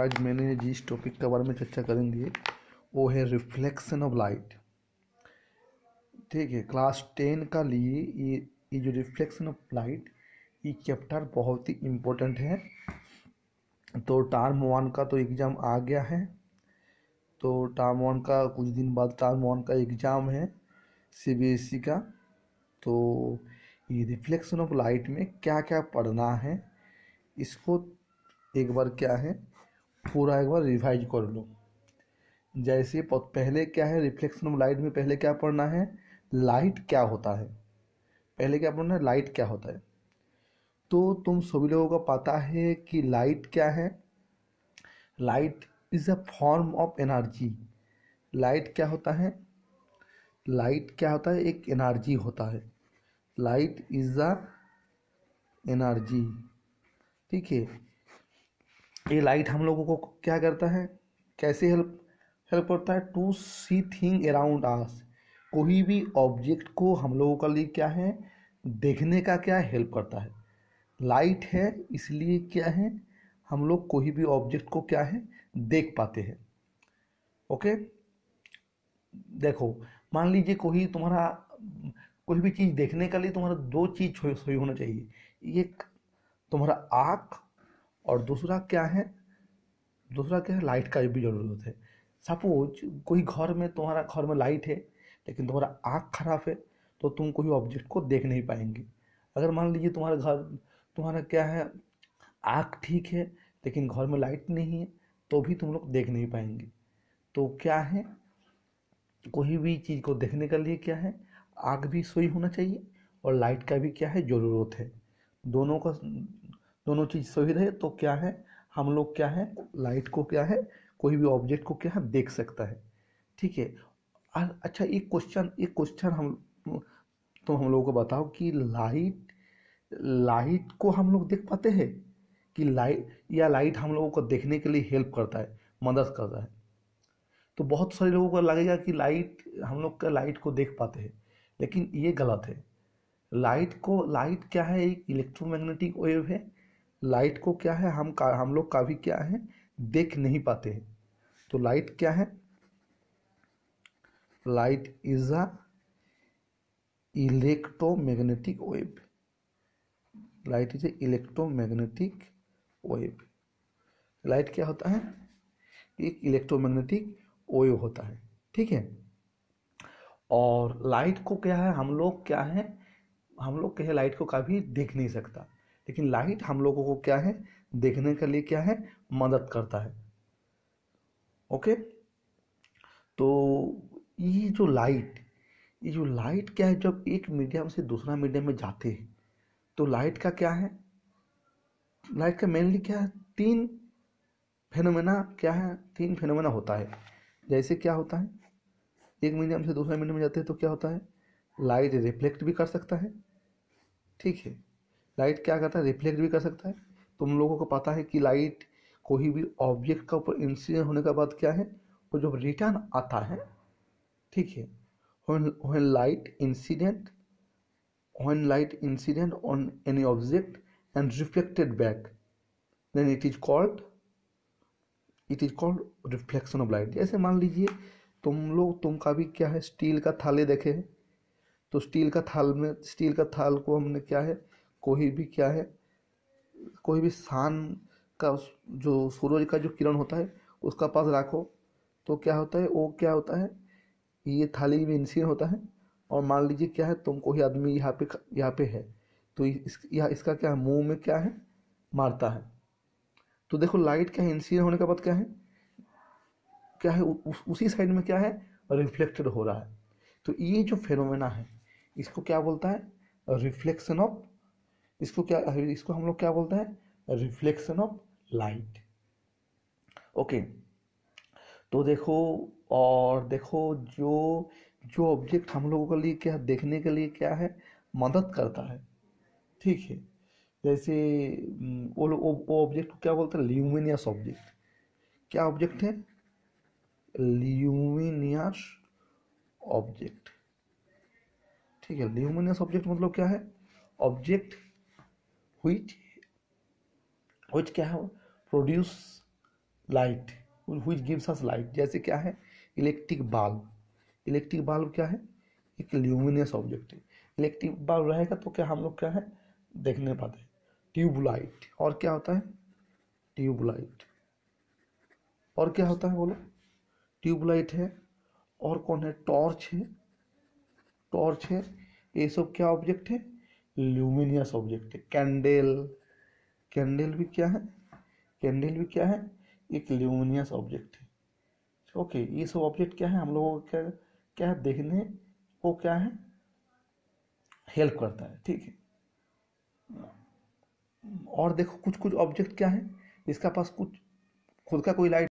आज मैंने जिस टॉपिक के बारे में चर्चा करेंगे वो है रिफ्लेक्शन ऑफ लाइट ठीक है क्लास टेन का लिए ये ये जो रिफ्लेक्शन ऑफ लाइट ये चैप्टर बहुत ही इम्पोर्टेंट है तो टार्म वन का तो एग्ज़ाम आ गया है तो टार्म वन का कुछ दिन बाद टार्म वन का एग्ज़ाम है सी e का तो ये रिफ्लेक्शन ऑफ लाइट में क्या क्या पढ़ना है इसको एक बार क्या है पूरा एक बार रिवाइज कर लो जैसे पहले क्या है रिफ्लेक्शन ऑफ लाइट में पहले क्या पढ़ना है लाइट क्या होता है पहले क्या पढ़ना है लाइट क्या होता है तो तुम सभी लोगों को पता है कि लाइट क्या है light is a form of energy light क्या होता है लाइट क्या होता है एक एनर्जी होता है लाइट इज अ एनर्जी ठीक है ये लाइट हम लोगों को क्या करता है कैसे हेल्प हेल्प करता है to see thing around us कोई भी ऑब्जेक्ट को हम लोगों का लिए क्या है देखने का क्या हेल्प करता है लाइट है इसलिए क्या है हम लोग कोई भी ऑब्जेक्ट को क्या है देख पाते हैं ओके देखो मान लीजिए कोई तुम्हारा कोई भी चीज़ देखने के लिए तुम्हारा दो चीज़ सही होना चाहिए एक तुम्हारा आँख और दूसरा क्या है दूसरा क्या है लाइट का भी ज़रूरत है सपोज कोई घर में तुम्हारा घर में लाइट है लेकिन तुम्हारा आँख खराब है तो तुम कोई ऑब्जेक्ट को देख नहीं पाएंगे अगर मान लीजिए तुम्हारा घर तुम्हारा क्या है आँख ठीक है लेकिन घर में लाइट नहीं है तो भी तुम लोग देख नहीं पाएंगे तो क्या है कोई भी चीज़ को देखने के लिए क्या है आँख भी सोई होना चाहिए और लाइट का भी क्या है ज़रूरत है दोनों का दोनों चीज़ सही रहे तो क्या है हम लोग क्या है लाइट को क्या है कोई भी ऑब्जेक्ट को क्या है देख सकता है ठीक है और अच्छा एक क्वेश्चन एक क्वेश्चन हम तो हम लोगों को बताओ कि लाइट लाइट को हम लोग देख पाते हैं कि लाइट या लाइट हम लोगों को देखने के लिए हेल्प करता है मदद करता है तो बहुत सारे लोगों को लगेगा कि लाइट हम लोग का लाइट को देख पाते हैं लेकिन ये गलत है लाइट को लाइट क्या है एक इलेक्ट्रोमैग्नेटिक वेव है लाइट को क्या है हम का, हम लोग काफी क्या है देख नहीं पाते हैं तो लाइट क्या है light is a electromagnetic wave light is a electromagnetic wave light क्या होता है एक इलेक्ट्रोमैग्नेटिक वेव होता है ठीक है और लाइट को क्या है हम लोग क्या है हम लोग कहे लाइट को कभी देख नहीं सकता लेकिन लाइट हम लोगों को क्या है देखने के लिए क्या है मदद करता है ओके तो ये जो लाइट ये जो लाइट क्या है जब एक मीडियम से दूसरा मीडियम में जाते हैं तो लाइट का क्या है लाइट का मेनली क्या है तीन फेनोमेना क्या है तीन फेनोमेना होता है जैसे क्या होता है एक मीडियम से दूसरे मीडियम में जाते हैं तो क्या होता है लाइट रिफ्लेक्ट भी कर सकता है ठीक है लाइट क्या करता है रिफ्लेक्ट भी कर सकता है तुम लोगों को पता है कि लाइट कोई भी ऑब्जेक्ट का ऊपर इंसिडेंट होने के बाद क्या है वो जब रिटर्न आता है ठीक है when light incident when light incident on any object and reflected back then it is called it is called reflection of light जैसे मान लीजिए तुम लोग तुम का भी क्या है स्टील का थाले देखे हैं तो स्टील का थाल में स्टील का थाल को हमने क्या है कोई भी क्या है कोई भी शान का जो सूरज का जो किरण होता है उसका पास रखो तो क्या होता है वो क्या होता है ये थाली में इंसिन होता है और मान लीजिए क्या है तुम कोई आदमी यहाँ पे यहाँ पे है तो इस या इसका क्या है मुँह में क्या है मारता है तो देखो लाइट क्या है इंसिडेंट होने के बाद क्या है क्या है उ, उसी साइड में क्या है रिफ्लेक्टेड हो रहा है तो ये जो फेनोमेना है इसको क्या बोलता है रिफ्लेक्शन ऑफ इसको क्या इसको हम लोग क्या बोलते हैं रिफ्लेक्शन ऑफ लाइट ओके तो देखो और देखो जो जो ऑब्जेक्ट हम लोगों के लिए क्या देखने के लिए क्या है मदद करता है ठीक है जैसे वो वो ऑब्जेक्ट को क्या बोलते हैं ल्यूमिनियस ऑब्जेक्ट क्या ऑब्जेक्ट है ल्यूमिनियस ऑब्जेक्ट ठीक है ल्यूमिनियस ऑब्जेक्ट मतलब क्या है ऑब्जेक्ट व्हिच व्हिच क्या है produce light which gives us light जैसे क्या है इलेक्ट्रिक बल्ब इलेक्ट्रिक बल्ब क्या है एक ल्यूमिनियस ऑब्जेक्ट है इलेक्ट्रिक बल्ब रहेगा तो क्या हम लोग क्या है देखने पाते ट्यूबलाइट और क्या होता है ट्यूबलाइट और क्या होता है बोलो ट्यूबलाइट है और कौन है टॉर्च है टॉर्च है ये सब क्या ऑब्जेक्ट है ल्यूमिनियस ऑब्जेक्ट है कैंडल कैंडल भी क्या है कैंडल भी क्या है एक ल्यूमिनियस ऑब्जेक्ट है ओके ये सब ऑब्जेक्ट क्या है हम लोगों को क्या क्या है देखने को क्या है हेल्प करता है ठीक है और देखो कुछ कुछ ऑब्जेक्ट क्या है इसका पास कुछ खुद का कोई लाइट